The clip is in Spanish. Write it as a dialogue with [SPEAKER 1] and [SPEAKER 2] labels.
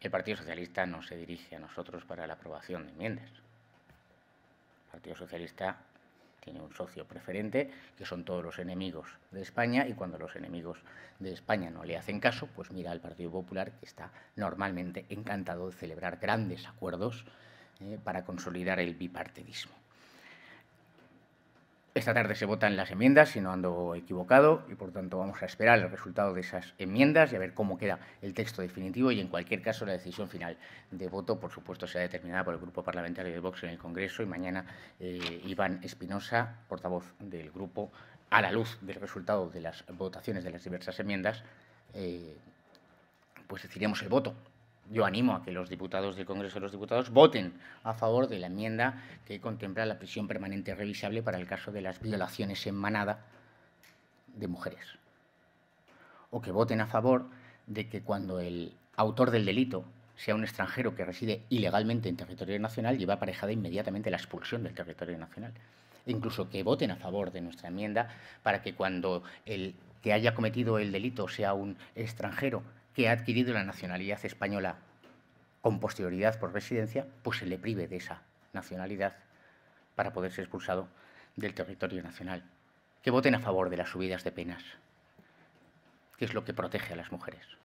[SPEAKER 1] El Partido Socialista no se dirige a nosotros para la aprobación de enmiendas. El Partido Socialista tiene un socio preferente, que son todos los enemigos de España, y cuando los enemigos de España no le hacen caso, pues mira al Partido Popular, que está normalmente encantado de celebrar grandes acuerdos eh, para consolidar el bipartidismo. Esta tarde se votan las enmiendas, si no ando equivocado, y por tanto vamos a esperar el resultado de esas enmiendas y a ver cómo queda el texto definitivo y en cualquier caso la decisión final de voto, por supuesto, será determinada por el Grupo Parlamentario de Vox en el Congreso y mañana eh, Iván Espinosa, portavoz del grupo, a la luz del resultado de las votaciones de las diversas enmiendas, eh, pues decidiremos el voto yo animo a que los diputados del Congreso de los Diputados voten a favor de la enmienda que contempla la prisión permanente revisable para el caso de las violaciones en manada de mujeres. O que voten a favor de que cuando el autor del delito sea un extranjero que reside ilegalmente en territorio nacional, lleva aparejada inmediatamente la expulsión del territorio nacional. E incluso que voten a favor de nuestra enmienda para que cuando el que haya cometido el delito sea un extranjero que ha adquirido la nacionalidad española con posterioridad por residencia, pues se le prive de esa nacionalidad para poder ser expulsado del territorio nacional. Que voten a favor de las subidas de penas, que es lo que protege a las mujeres.